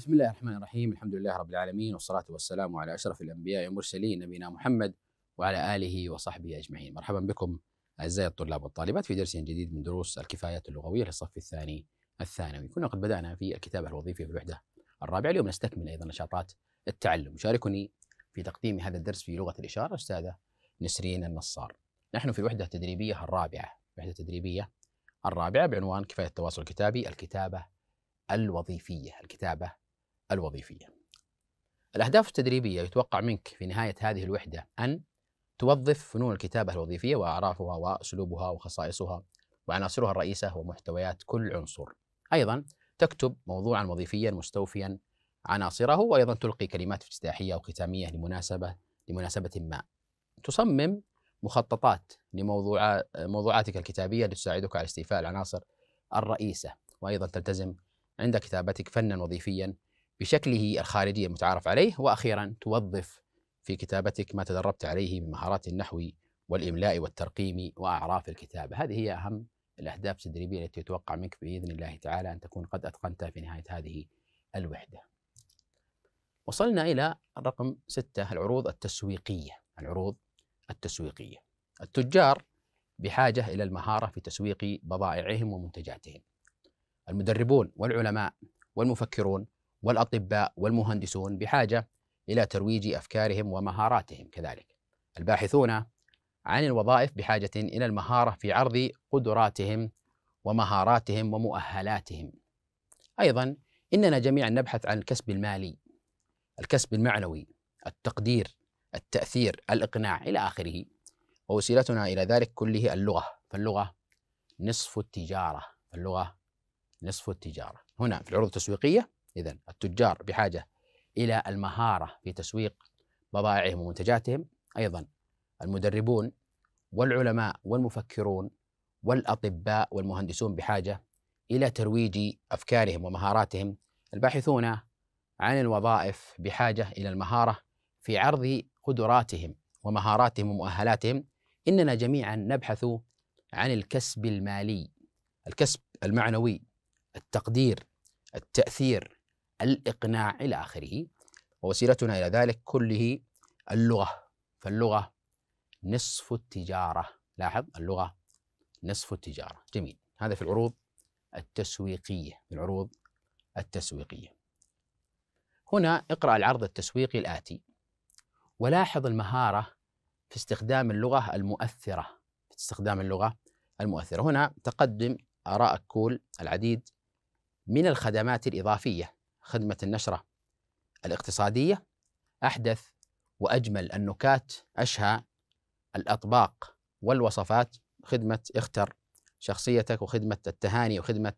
بسم الله الرحمن الرحيم الحمد لله رب العالمين والصلاة والسلام على أشرف الأنبياء والمرسلين نبينا محمد وعلى آله وصحبه أجمعين مرحبا بكم أعزائي الطلاب والطالبات في درس جديد من دروس الكفاية اللغوية للصف الثاني الثانوي كنا قد بدأنا في الكتابة الوظيفية في الوحدة الرابعة اليوم نستكمل أيضا نشاطات التعلم شاركني في تقديم هذا الدرس في لغة الإشارة الأستاذة نسرين النصار نحن في الوحدة التدريبية الرابعة الوحدة التدريبية الرابعة بعنوان كفاية التواصل الكتابي الكتابة الوظيفية الكتابة الوظيفيه. الاهداف التدريبيه يتوقع منك في نهايه هذه الوحده ان توظف فنون الكتابه الوظيفيه واعرافها واسلوبها وخصائصها وعناصرها الرئيسه ومحتويات كل عنصر. ايضا تكتب موضوعا وظيفيا مستوفيا عناصره وايضا تلقي كلمات افتتاحيه وختاميه لمناسبه لمناسبه ما. تصمم مخططات لموضوعاتك موضوعاتك الكتابيه لتساعدك على استيفاء العناصر الرئيسه وايضا تلتزم عند كتابتك فنا وظيفيا بشكله الخارجي المتعارف عليه واخيرا توظف في كتابتك ما تدربت عليه من مهارات النحو والاملاء والترقيم واعراف الكتابه، هذه هي اهم الاهداف التدريبيه التي يتوقع منك باذن الله تعالى ان تكون قد اتقنتها في نهايه هذه الوحده. وصلنا الى رقم سته العروض التسويقيه، العروض التسويقيه. التجار بحاجه الى المهاره في تسويق بضائعهم ومنتجاتهم. المدربون والعلماء والمفكرون والاطباء والمهندسون بحاجه الى ترويج افكارهم ومهاراتهم كذلك. الباحثون عن الوظائف بحاجه الى المهاره في عرض قدراتهم ومهاراتهم ومؤهلاتهم. ايضا اننا جميعا نبحث عن الكسب المالي، الكسب المعنوي، التقدير، التاثير، الاقناع الى اخره. ووسيلتنا الى ذلك كله اللغه، فاللغه نصف التجاره، فاللغه نصف التجاره. هنا في العروض التسويقيه إذا التجار بحاجة إلى المهارة في تسويق بضائعهم ومنتجاتهم أيضا المدربون والعلماء والمفكرون والأطباء والمهندسون بحاجة إلى ترويج أفكارهم ومهاراتهم الباحثون عن الوظائف بحاجة إلى المهارة في عرض قدراتهم ومهاراتهم ومؤهلاتهم إننا جميعا نبحث عن الكسب المالي الكسب المعنوي التقدير التأثير الإقناع إلى آخره ووسيلتنا إلى ذلك كله اللغة فاللغة نصف التجارة لاحظ اللغة نصف التجارة جميل هذا في العروض التسويقية في العروض التسويقية هنا اقرأ العرض التسويقي الآتي ولاحظ المهارة في استخدام اللغة المؤثرة في استخدام اللغة المؤثرة هنا تقدم آراء كول العديد من الخدمات الإضافية خدمة النشرة الاقتصادية أحدث وأجمل النكات أشهى الأطباق والوصفات خدمة اختر شخصيتك وخدمة التهاني وخدمة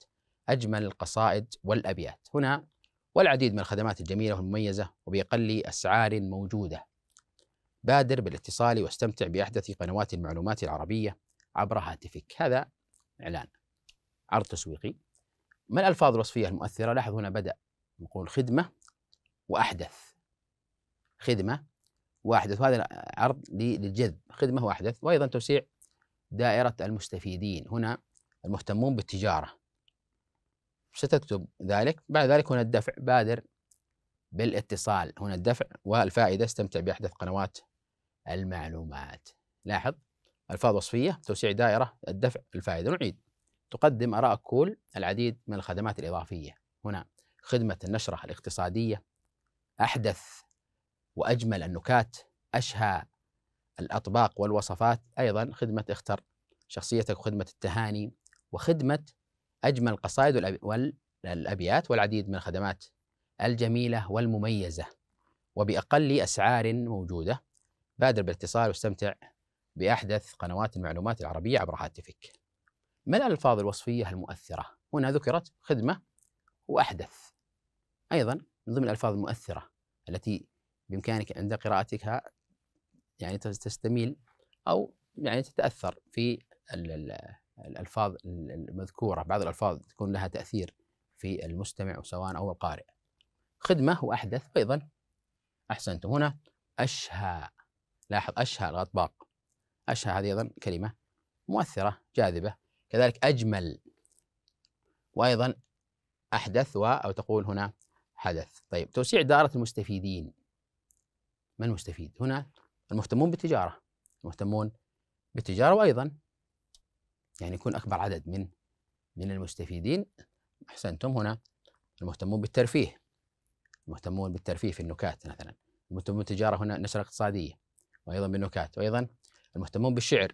أجمل القصائد والأبيات هنا والعديد من الخدمات الجميلة والمميزة وبأقل أسعار موجودة بادر بالاتصال واستمتع بأحدث قنوات المعلومات العربية عبر هاتفك هذا إعلان عرض تسويقي ما الألفاظ الوصفية المؤثرة لاحظ هنا بدأ نقول خدمة وأحدث خدمة وأحدث وهذا عرض للجذب خدمة وأحدث وأيضا توسيع دائرة المستفيدين هنا المهتمون بالتجارة ستكتب ذلك بعد ذلك هنا الدفع بادر بالاتصال هنا الدفع والفائدة استمتع بأحدث قنوات المعلومات لاحظ ألفاظ وصفية توسيع دائرة الدفع الفائدة نعيد تقدم أراء كول العديد من الخدمات الإضافية هنا خدمة النشرة الاقتصادية أحدث وأجمل النكات أشهى الأطباق والوصفات أيضا خدمة اختر شخصيتك وخدمة التهاني وخدمة أجمل القصائد والأبيات والعديد من الخدمات الجميلة والمميزة وبأقل أسعار موجودة بادر بالاتصال واستمتع بأحدث قنوات المعلومات العربية عبر هاتفك ما الألفاظ الوصفية المؤثرة؟ هنا ذكرت خدمة وأحدث أيضا من ضمن الألفاظ المؤثرة التي بإمكانك عند قراءتها يعني تستميل أو يعني تتأثر في الألفاظ المذكورة بعض الألفاظ تكون لها تأثير في المستمع سواء أو القارئ خدمة وأحدث أيضا أحسنتم هنا أشهى لاحظ أشهى الأطباق أشهى هذه أيضا كلمة مؤثرة جاذبة كذلك أجمل وأيضا أحدث و أو تقول هنا حدث طيب توسيع دائرة المستفيدين من المستفيد هنا المهتمون بالتجارة المهتمون بالتجارة وأيضا يعني يكون أكبر عدد من من المستفيدين أحسنتم هنا المهتمون بالترفيه المهتمون بالترفيه في النكات مثلا المهتمون بالتجارة هنا نشرة اقتصادية وأيضا بالنكات وأيضا المهتمون بالشعر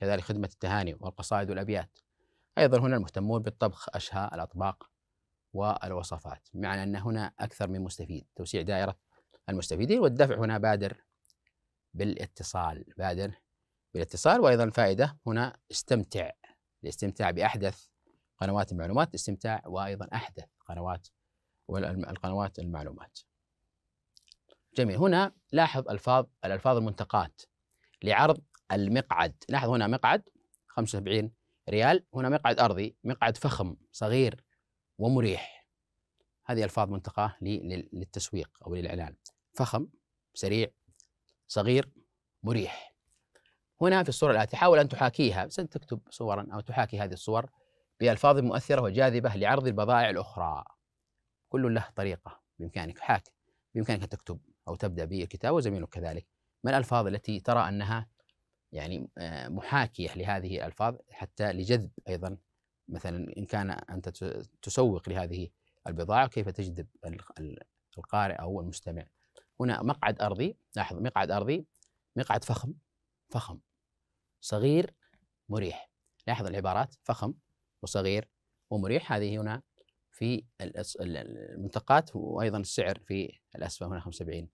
كذلك خدمة التهاني والقصائد والأبيات أيضا هنا المهتمون بالطبخ أشهى الأطباق والوصفات بمعنى أن هنا أكثر من مستفيد توسيع دائرة المستفيدين والدفع هنا بادر بالاتصال بادر بالاتصال وأيضا فائدة هنا استمتع الاستمتاع بأحدث قنوات المعلومات استمتاع وأيضا أحدث قنوات القنوات المعلومات جميل هنا لاحظ الفاظ الألفاظ المنتقات لعرض المقعد لاحظ هنا مقعد 75 ريال هنا مقعد أرضي مقعد فخم صغير ومريح هذه ألفاظ منتقاة للتسويق أو للإعلان فخم سريع صغير مريح هنا في الصورة الآتية حاول أن تحاكيها ستكتب صورا أو تحاكي هذه الصور بألفاظ مؤثرة وجاذبة لعرض البضائع الأخرى كل له طريقة بإمكانك حاك بإمكانك أن تكتب أو تبدأ بالكتاب وزميلك كذلك ما الألفاظ التي ترى أنها يعني آه، محاكية لهذه الألفاظ حتى لجذب أيضا مثلا ان كان انت تسوق لهذه البضاعه كيف تجذب القارئ او المستمع. هنا مقعد ارضي لاحظ مقعد ارضي مقعد فخم فخم صغير مريح لاحظ العبارات فخم وصغير ومريح هذه هنا في المنتقات وايضا السعر في الاسفل هنا 75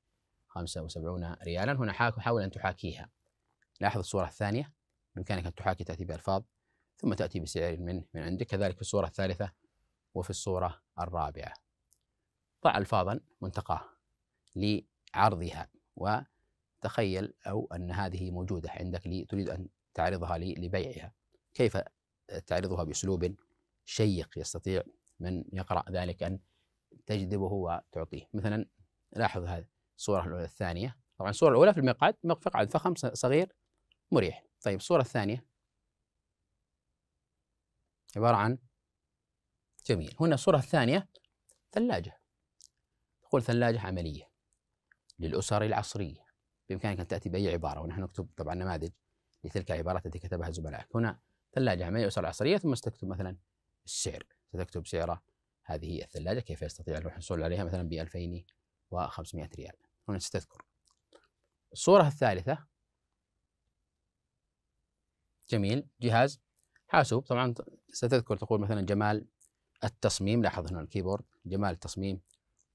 75 ريالا هنا حاول ان تحاكيها لاحظ الصوره الثانيه بامكانك ان تحاكي تاتي بالفاظ ثم تأتي بسعر من من عندك كذلك في الصورة الثالثة وفي الصورة الرابعة ضع ألفاظا منتقاة لعرضها وتخيل أو أن هذه موجودة عندك لتريد تريد أن تعرضها لبيعها كيف تعرضها بأسلوب شيق يستطيع من يقرأ ذلك أن تجذبه وتعطيه مثلا لاحظ هذه الصورة الأولى الثانية طبعا الصورة الأولى في المقعد مقعد فخم صغير مريح طيب الصورة الثانية عبارة عن جميل هنا الصورة الثانية ثلاجة تقول ثلاجة عملية للأسر العصرية بإمكانك أن تأتي بأي عبارة ونحن نكتب طبعا نماذج لتلك العبارات التي كتبها زملائك هنا ثلاجة عملية للأسر العصرية ثم ستكتب مثلا السعر ستكتب سعر هذه الثلاجة كيف يستطيع الحصول عليها مثلا ب 2500 ريال هنا ستذكر الصورة الثالثة جميل جهاز حاسوب طبعا ستذكر تقول مثلا جمال التصميم لاحظ هنا الكيبورد جمال التصميم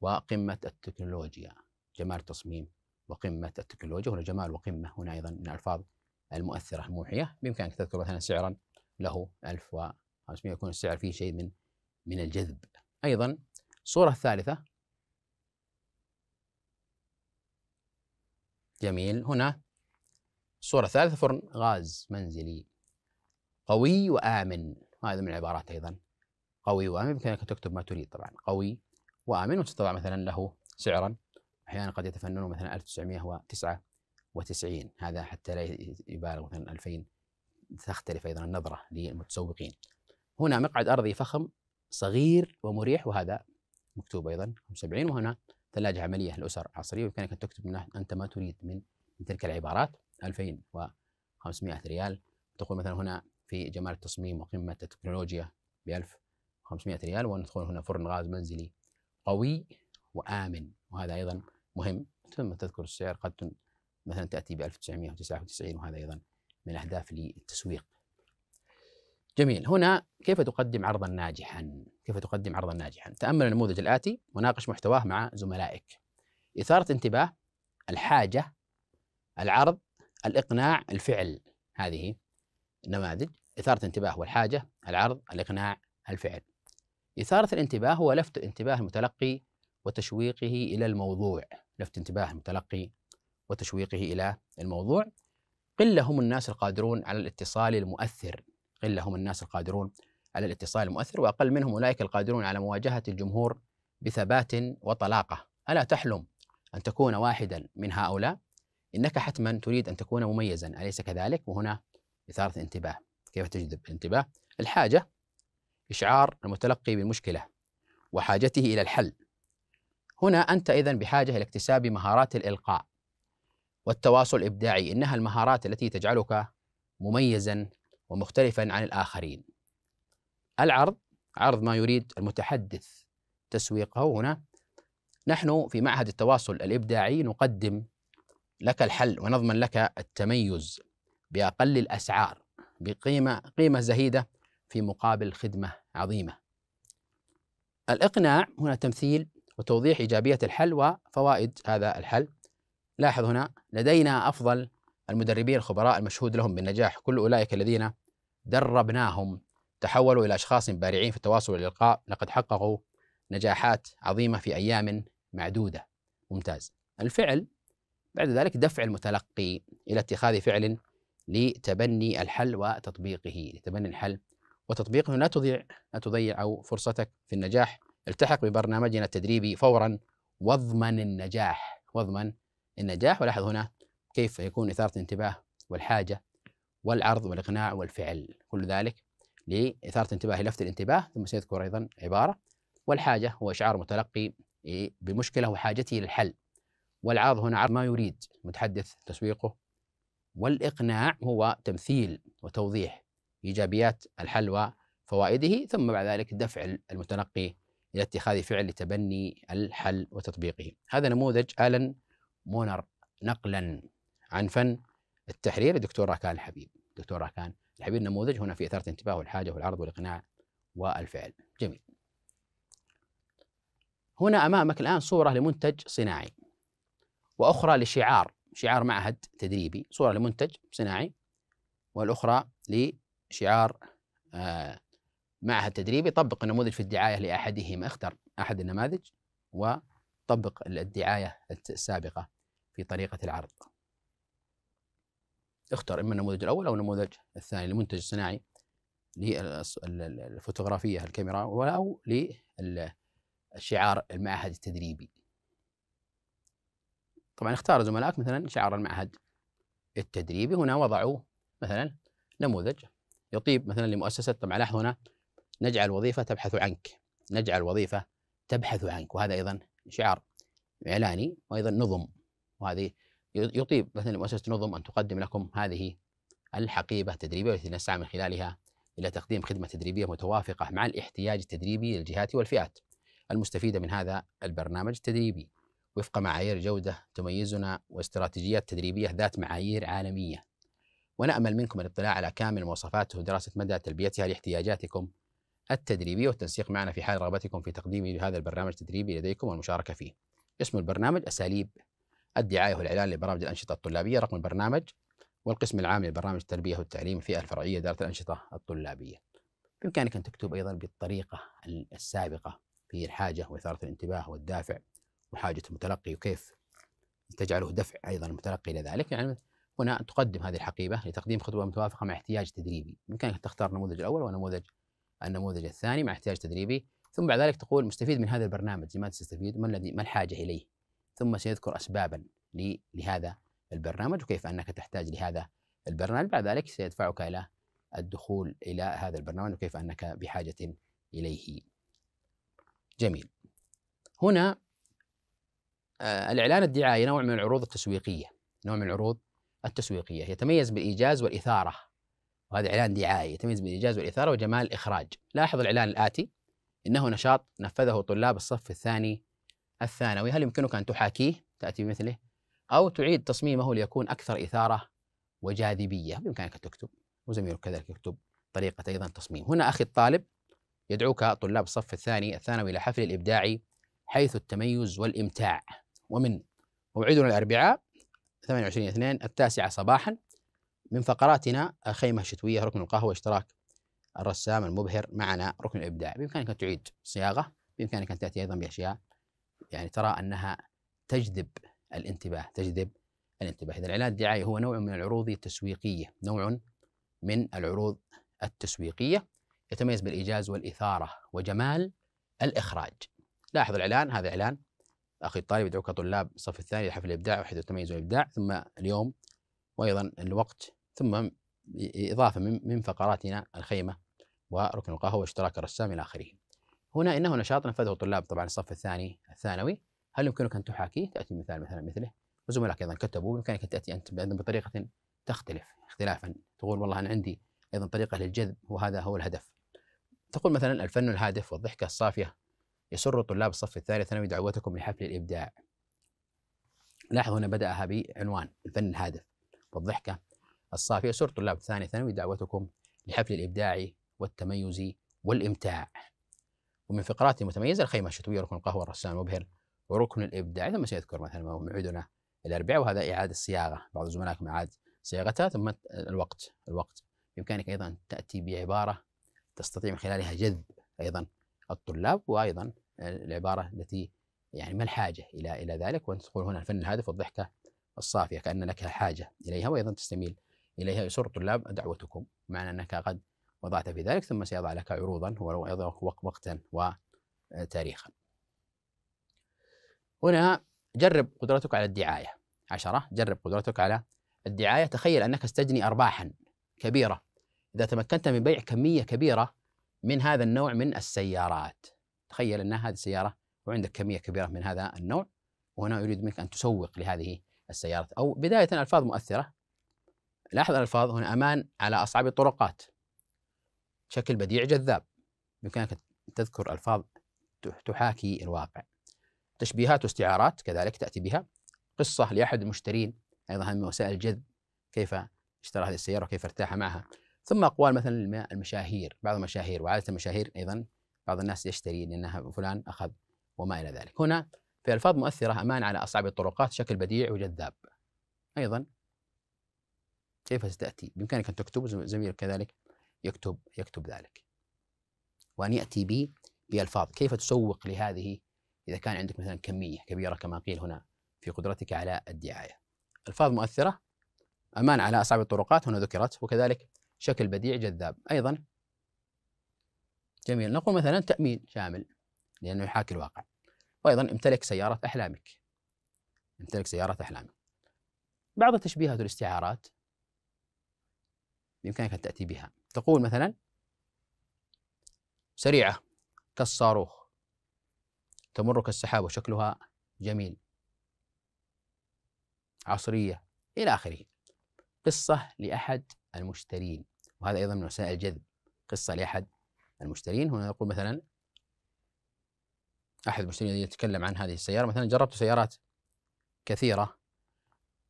وقمة التكنولوجيا جمال التصميم وقمة التكنولوجيا هنا جمال وقمة هنا أيضا من الألفاظ المؤثرة الموحية بإمكانك تذكر مثلا سعرا له 1500 يكون السعر فيه شيء من من الجذب أيضا الصورة الثالثة جميل هنا الصورة الثالثة فرن غاز منزلي قوي وآمن هذا من العبارات أيضا قوي وآمن بامكانك أن تكتب ما تريد طبعا قوي وآمن وتطلع مثلا له سعرا أحيانا قد يتفننون مثلا 1999 هذا حتى لا يبالغ مثلا 2000 تختلف أيضا النظرة للمتسوقين هنا مقعد أرضي فخم صغير ومريح وهذا مكتوب أيضا 75 وهنا ثلاجة عملية للأسر العصرية ويمكنك أن تكتب منها أنت ما تريد من تلك العبارات 2500 ريال تقول مثلا هنا في جمال التصميم وقمة التكنولوجيا ب 1500 ريال وندخل هنا فرن غاز منزلي قوي وآمن وهذا أيضا مهم ثم تذكر السعر قد مثلا تأتي ب 1999 وهذا أيضا من أهداف للتسويق جميل هنا كيف تقدم عرضا ناجحا كيف تقدم عرضا ناجحا تأمل النموذج الآتي وناقش محتواه مع زملائك إثارة انتباه الحاجة العرض الإقناع الفعل هذه نماذج إثارة الانتباه والحاجة العرض الإقناع الفعل إثارة الانتباه هو لفت انتباه المتلقي وتشويقه إلى الموضوع لفت انتباه المتلقي وتشويقه إلى الموضوع قل هم الناس القادرون على الاتصال المؤثر قل هم الناس القادرون على الاتصال المؤثر وأقل منهم أولئك القادرون على مواجهة الجمهور بثبات وطلاقة ألا تحلم أن تكون واحدا من هؤلاء إنك حتما تريد أن تكون مميزا أليس كذلك وهنا إثارة انتباه كيف تجذب الانتباه الحاجة إشعار المتلقي بالمشكلة وحاجته إلى الحل هنا أنت إذا بحاجة إلى اكتساب مهارات الإلقاء والتواصل الإبداعي إنها المهارات التي تجعلك مميزا ومختلفا عن الآخرين العرض عرض ما يريد المتحدث تسويقه هنا نحن في معهد التواصل الإبداعي نقدم لك الحل ونضمن لك التميز بأقل الأسعار بقيمة قيمة زهيدة في مقابل خدمة عظيمة الإقناع هنا تمثيل وتوضيح إيجابية الحل وفوائد هذا الحل لاحظ هنا لدينا أفضل المدربين الخبراء المشهود لهم بالنجاح كل أولئك الذين دربناهم تحولوا إلى أشخاص بارعين في التواصل والإلقاء لقد حققوا نجاحات عظيمة في أيام معدودة ممتاز الفعل بعد ذلك دفع المتلقي إلى اتخاذ فعل لتبني الحل وتطبيقه لتبني الحل وتطبيقه لا تضيع لا تضيع أو فرصتك في النجاح التحق ببرنامجنا التدريبي فورا واضمن النجاح واضمن النجاح ولاحظ هنا كيف يكون إثارة الانتباه والحاجة والعرض والإقناع والفعل كل ذلك لإثارة انتباه لفت الانتباه ثم سيذكر أيضا عبارة والحاجة هو إشعار متلقي إيه بمشكلة وحاجته للحل والعرض هنا عرض ما يريد متحدث تسويقه والإقناع هو تمثيل وتوضيح إيجابيات الحل وفوائده ثم بعد ذلك دفع المتنقي إلى اتخاذ فعل لتبني الحل وتطبيقه هذا نموذج آلن مونر نقلا عن فن التحرير الدكتور راكان الحبيب دكتور راكان الحبيب النموذج هنا في إثارة انتباه والحاجة والعرض والإقناع والفعل جميل هنا أمامك الآن صورة لمنتج صناعي وأخرى لشعار شعار معهد تدريبي صورة لمنتج صناعي والأخرى لشعار آه، معهد تدريبي طبق النموذج في الدعاية لأحدهما اختر أحد النماذج وطبق الدعاية السابقة في طريقة العرض اختر إما النموذج الأول أو النموذج الثاني لمنتج صناعي للفوتوغرافية الكاميرا أو للشعار المعهد التدريبي طبعا اختار زملائك مثلا شعار المعهد التدريبي هنا وضعوا مثلا نموذج يطيب مثلا لمؤسسة طبعا لاحظ هنا نجعل وظيفة تبحث عنك نجعل وظيفة تبحث عنك وهذا أيضا شعار إعلاني وأيضا نظم وهذه يطيب مثلا مؤسسة نظم أن تقدم لكم هذه الحقيبة التدريبية التي نسعى من خلالها إلى تقديم خدمة تدريبية متوافقة مع الاحتياج التدريبي للجهات والفئات المستفيدة من هذا البرنامج التدريبي وفق معايير جودة تميزنا واستراتيجيات تدريبية ذات معايير عالمية ونأمل منكم الاطلاع على كامل مواصفاته ودراسة مدى تلبيتها لاحتياجاتكم التدريبية والتنسيق معنا في حال رغبتكم في تقديم هذا البرنامج التدريبي لديكم والمشاركة فيه اسم البرنامج أساليب الدعاية والإعلان لبرامج الأنشطة الطلابية رقم البرنامج والقسم العام لبرامج التربية والتعليم الفئة الفرعية إدارة الأنشطة الطلابية بإمكانك أن تكتب أيضا بالطريقة السابقة في الحاجة وإثارة الانتباه والدافع وحاجة المتلقي وكيف تجعله دفع أيضا المتلقي إلى ذلك يعني هنا تقدم هذه الحقيبة لتقديم خطوة متوافقة مع احتياج تدريبي يمكنك تختار النموذج الأول ونموذج النموذج الثاني مع احتياج تدريبي ثم بعد ذلك تقول مستفيد من هذا البرنامج لماذا تستفيد ما الذي ما الحاجة إليه ثم سيذكر أسبابا لهذا البرنامج وكيف أنك تحتاج لهذا البرنامج بعد ذلك سيدفعك إلى الدخول إلى هذا البرنامج وكيف أنك بحاجة إليه جميل هنا آه، الاعلان الدعائي نوع من العروض التسويقيه نوع من العروض التسويقيه يتميز بالايجاز والاثاره وهذا اعلان دعائي يتميز بالايجاز والاثاره وجمال الاخراج لاحظ الاعلان الاتي انه نشاط نفذه طلاب الصف الثاني الثانوي هل يمكنك ان تحاكيه تاتي بمثله او تعيد تصميمه ليكون اكثر اثاره وجاذبيه بامكانك ان تكتب وزميلك كذلك يكتب طريقه ايضا تصميم هنا اخي الطالب يدعوك طلاب الصف الثاني الثانوي الى حفل الابداعي حيث التميز والامتاع ومن موعدنا الأربعاء 28 2 التاسعة صباحا من فقراتنا خيمة شتوية ركن القهوة اشتراك الرسام المبهر معنا ركن الإبداع بإمكانك أن تعيد صياغة بإمكانك أن تأتي أيضا بأشياء يعني ترى أنها تجذب الانتباه تجذب الانتباه إذا الإعلان الدعائي هو نوع من العروض التسويقية نوع من العروض التسويقية يتميز بالإيجاز والإثارة وجمال الإخراج لاحظ الإعلان هذا إعلان اخي الطالب يدعوك طلاب الصف الثاني لحفل الابداع وحيث التميز والابداع ثم اليوم وايضا الوقت ثم اضافه من فقراتنا الخيمه وركن القهوه واشتراك الرسام الى اخره. هنا انه نشاط نفذه طلاب طبعا الصف الثاني الثانوي هل يمكنك ان تحاكيه؟ تاتي مثال مثلا مثله وزملائك ايضا كتبوا بامكانك ان تاتي انت بطريقه تختلف اختلافا تقول والله انا عندي ايضا طريقه للجذب وهذا هو الهدف. تقول مثلا الفن الهادف والضحكه الصافيه يسر طلاب الصف الثاني ثانوي دعوتكم لحفل الإبداع لاحظوا هنا بدأها بعنوان الفن الهادف والضحكة الصافية يسر طلاب الثاني ثانوي دعوتكم لحفل الإبداع والتميز والإمتاع ومن فقرات المتميزة الخيمة الشتوية ركن القهوة الرسام المبهر وركن الإبداع ثم سيذكر مثلا موعدنا الأربعاء وهذا إعادة الصياغه بعض زملائكم أعاد صياغتها ثم الوقت الوقت بإمكانك أيضا تأتي بعبارة تستطيع من خلالها جذب أيضا الطلاب وأيضا العباره التي يعني ما الحاجه الى الى ذلك وانت تقول هنا الفن الهادف والضحكه الصافيه كان لك حاجه اليها وايضا تستميل اليها يسر الطلاب دعوتكم معنى انك قد وضعت في ذلك ثم سيضع لك عروضا وايضا وقتا وتاريخا. هنا جرب قدرتك على الدعايه عشرة جرب قدرتك على الدعايه تخيل انك استجني ارباحا كبيره اذا تمكنت من بيع كميه كبيره من هذا النوع من السيارات تخيل ان هذه السياره وعندك كميه كبيره من هذا النوع وهنا يريد منك ان تسوق لهذه السيارات او بدايه الفاظ مؤثره لاحظ الالفاظ هنا امان على اصعب الطرقات شكل بديع جذاب بامكانك تذكر الفاظ تحاكي الواقع تشبيهات واستعارات كذلك تاتي بها قصه لاحد المشترين ايضا من وسائل الجذب كيف اشترى هذه السياره وكيف ارتاح معها ثم اقوال مثلا المشاهير بعض المشاهير وعاده المشاهير ايضا بعض الناس يشتري لأنها فلان أخذ وما إلى ذلك هنا في ألفاظ مؤثرة أمان على أصعب الطرقات شكل بديع وجذاب أيضا كيف ستأتي بإمكانك أن تكتب زميلك كذلك يكتب يكتب ذلك وأن يأتي بي بألفاظ كيف تسوق لهذه إذا كان عندك مثلا كمية كبيرة كما قيل هنا في قدرتك على الدعاية ألفاظ مؤثرة أمان على أصعب الطرقات هنا ذكرت وكذلك شكل بديع جذاب أيضا جميل نقول مثلا تأمين شامل لأنه يحاكي الواقع وأيضا امتلك سيارة أحلامك امتلك سيارة أحلامك بعض التشبيهات والاستعارات بإمكانك أن تأتي بها تقول مثلا سريعة كالصاروخ تمر كالسحاب وشكلها جميل عصرية إلى آخره قصة لأحد المشترين وهذا أيضا من وسائل الجذب قصة لأحد المشترين هنا يقول مثلا أحد المشترين يتكلم عن هذه السيارة مثلا جربت سيارات كثيرة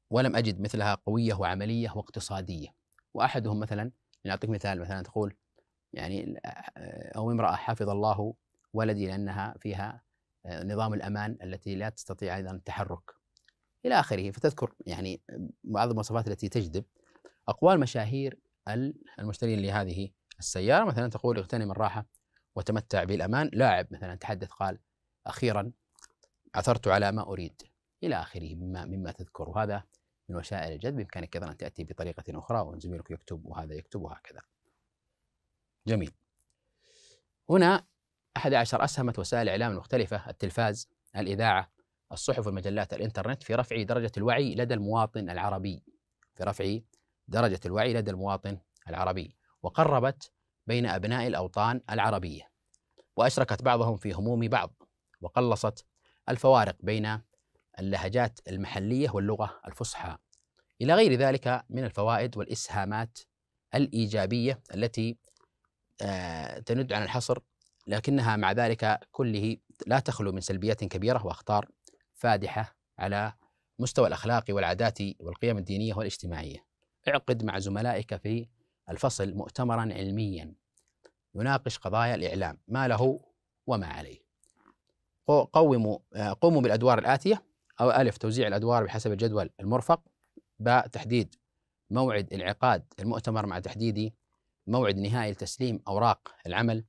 ولم أجد مثلها قوية وعملية واقتصادية وأحدهم مثلا يعني أعطيك مثال مثلا تقول يعني آه، أو امرأة حفظ الله ولدي لأنها فيها آه، نظام الأمان التي لا تستطيع أيضا التحرك إلى آخره فتذكر يعني بعض المواصفات التي تجذب أقوال مشاهير المشترين لهذه السيارة مثلا تقول اغتنم الراحة وتمتع بالأمان لاعب مثلا تحدث قال أخيرا عثرت على ما أريد إلى آخره مما, مما تذكر وهذا من وسائل الجذب بإمكانك أيضا أن تأتي بطريقة أخرى وأن زميلك يكتب وهذا يكتب وهكذا جميل هنا 11 أسهمت وسائل الإعلام المختلفة التلفاز الإذاعة الصحف والمجلات الإنترنت في رفع درجة الوعي لدى المواطن العربي في رفع درجة الوعي لدى المواطن العربي وقربت بين أبناء الأوطان العربية وأشركت بعضهم في هموم بعض وقلصت الفوارق بين اللهجات المحلية واللغة الفصحى إلى غير ذلك من الفوائد والإسهامات الإيجابية التي آه، تند عن الحصر لكنها مع ذلك كله لا تخلو من سلبيات كبيرة وأخطار فادحة على مستوى الأخلاق والعادات والقيم الدينية والاجتماعية اعقد مع زملائك في الفصل مؤتمرا علميا يناقش قضايا الإعلام ما له وما عليه قوموا آه، قوموا بالأدوار الآتية أو ألف توزيع الأدوار بحسب الجدول المرفق باء تحديد موعد انعقاد المؤتمر مع تحديد موعد نهائي لتسليم أوراق العمل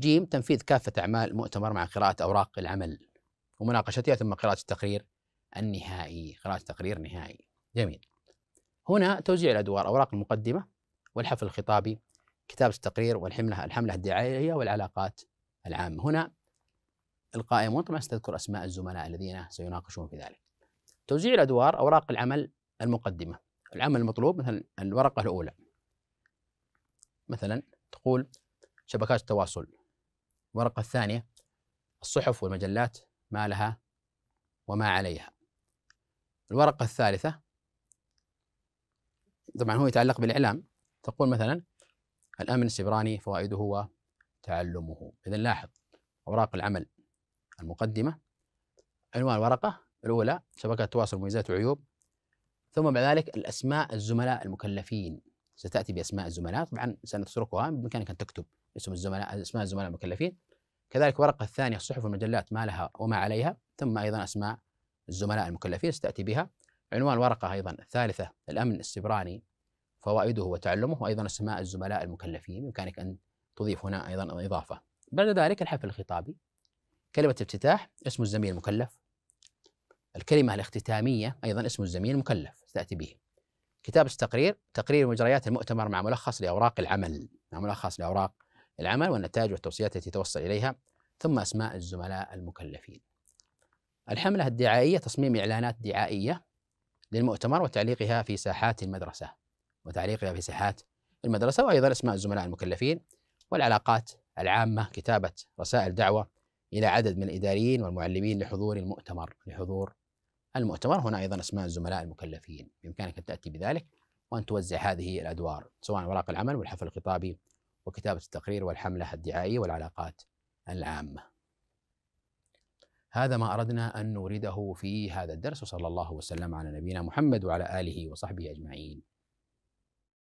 جيم تنفيذ كافة أعمال المؤتمر مع قراءة أوراق العمل ومناقشتها ثم قراءة التقرير النهائي قراءة التقرير النهائي جميل هنا توزيع الأدوار أوراق المقدمة والحفل الخطابي كتابة التقرير والحملة الحملة الدعائية والعلاقات العامة هنا القائمون طبعا ستذكر أسماء الزملاء الذين سيناقشون في ذلك توزيع الأدوار أوراق العمل المقدمة العمل المطلوب مثلا الورقة الأولى مثلا تقول شبكات التواصل الورقة الثانية الصحف والمجلات ما لها وما عليها الورقة الثالثة طبعا هو يتعلق بالإعلام تقول مثلا الأمن السبراني فوائده وتعلمه إذا لاحظ أوراق العمل المقدمة عنوان الورقة الأولى شبكة تواصل مميزات وعيوب ثم بعد ذلك الأسماء الزملاء المكلفين ستأتي بأسماء الزملاء طبعا سنتركها بإمكانك أن تكتب اسم الزملاء أسماء الزملاء المكلفين كذلك ورقة الثانية الصحف والمجلات ما لها وما عليها ثم أيضا أسماء الزملاء المكلفين ستأتي بها عنوان الورقة أيضا الثالثة الأمن السبراني فوائده وتعلمه وأيضا اسماء الزملاء المكلفين بإمكانك أن تضيف هنا أيضا إضافة بعد ذلك الحفل الخطابي كلمة افتتاح اسم الزميل المكلف الكلمة الاختتامية أيضا اسم الزميل المكلف تأتي به كتابة التقرير تقرير مجريات المؤتمر مع ملخص لأوراق العمل مع ملخص لأوراق العمل والنتائج والتوصيات التي توصل إليها ثم أسماء الزملاء المكلفين الحملة الدعائية تصميم إعلانات دعائية للمؤتمر وتعليقها في ساحات المدرسة وتعليقها في ساحات المدرسة وأيضا أسماء الزملاء المكلفين والعلاقات العامة كتابة رسائل دعوة إلى عدد من الإداريين والمعلمين لحضور المؤتمر لحضور المؤتمر هنا أيضا أسماء الزملاء المكلفين بإمكانك أن تأتي بذلك وأن توزع هذه الأدوار سواء أوراق العمل والحفل الخطابي وكتابة التقرير والحملة الدعائية والعلاقات العامة هذا ما أردنا أن نورده في هذا الدرس وصلى الله وسلم على نبينا محمد وعلى آله وصحبه أجمعين